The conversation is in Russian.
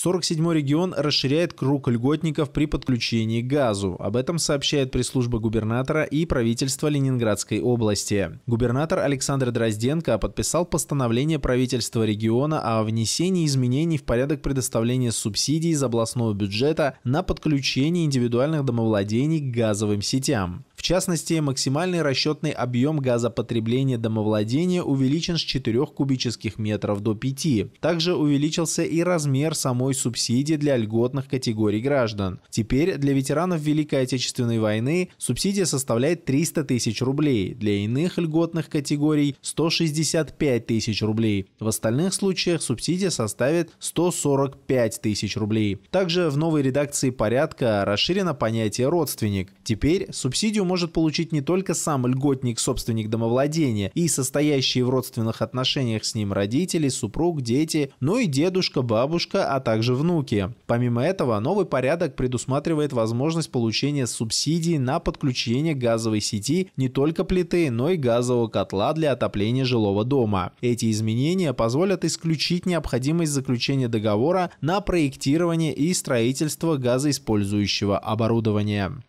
47 регион расширяет круг льготников при подключении к газу. Об этом сообщает пресс-служба губернатора и правительства Ленинградской области. Губернатор Александр Дрозденко подписал постановление правительства региона о внесении изменений в порядок предоставления субсидий из областного бюджета на подключение индивидуальных домовладений к газовым сетям. В частности, максимальный расчетный объем газопотребления домовладения увеличен с 4 кубических метров до 5. Также увеличился и размер самой субсидии для льготных категорий граждан. Теперь для ветеранов Великой Отечественной войны субсидия составляет 300 тысяч рублей, для иных льготных категорий 165 тысяч рублей. В остальных случаях субсидия составит 145 тысяч рублей. Также в новой редакции порядка расширено понятие «родственник». Теперь субсидию может получить не только сам льготник, собственник домовладения и состоящие в родственных отношениях с ним родители, супруг, дети, но и дедушка, бабушка, а также внуки. Помимо этого, новый порядок предусматривает возможность получения субсидий на подключение газовой сети не только плиты, но и газового котла для отопления жилого дома. Эти изменения позволят исключить необходимость заключения договора на проектирование и строительство газоиспользующего оборудования.